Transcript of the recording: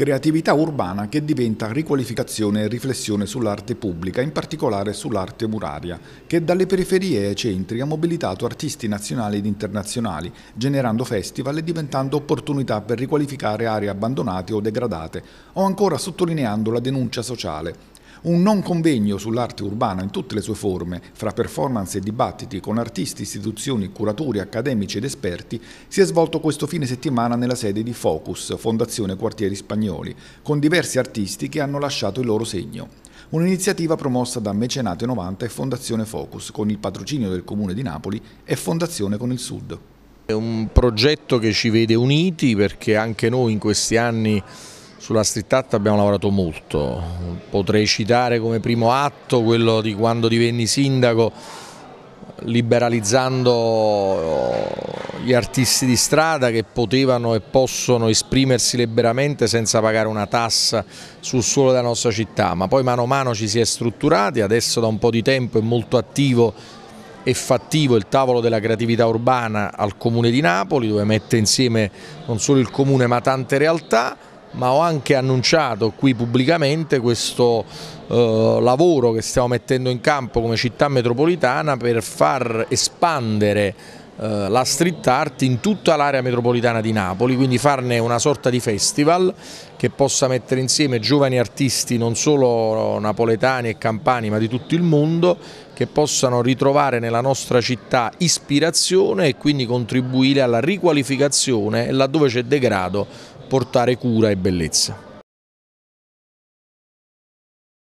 Creatività urbana che diventa riqualificazione e riflessione sull'arte pubblica, in particolare sull'arte muraria, che dalle periferie ai centri ha mobilitato artisti nazionali ed internazionali, generando festival e diventando opportunità per riqualificare aree abbandonate o degradate, o ancora sottolineando la denuncia sociale, un non convegno sull'arte urbana in tutte le sue forme, fra performance e dibattiti con artisti, istituzioni, curatori, accademici ed esperti, si è svolto questo fine settimana nella sede di Focus, Fondazione Quartieri Spagnoli, con diversi artisti che hanno lasciato il loro segno. Un'iniziativa promossa da Mecenate 90 e Fondazione Focus, con il patrocinio del Comune di Napoli e Fondazione con il Sud. È un progetto che ci vede uniti perché anche noi in questi anni sulla street art abbiamo lavorato molto, potrei citare come primo atto quello di quando divenni sindaco liberalizzando eh, gli artisti di strada che potevano e possono esprimersi liberamente senza pagare una tassa sul suolo della nostra città, ma poi mano a mano ci si è strutturati, adesso da un po' di tempo è molto attivo e fattivo il tavolo della creatività urbana al Comune di Napoli dove mette insieme non solo il Comune ma tante realtà ma ho anche annunciato qui pubblicamente questo eh, lavoro che stiamo mettendo in campo come città metropolitana per far espandere eh, la street art in tutta l'area metropolitana di Napoli, quindi farne una sorta di festival che possa mettere insieme giovani artisti non solo napoletani e campani ma di tutto il mondo che possano ritrovare nella nostra città ispirazione e quindi contribuire alla riqualificazione e laddove c'è degrado portare cura e bellezza.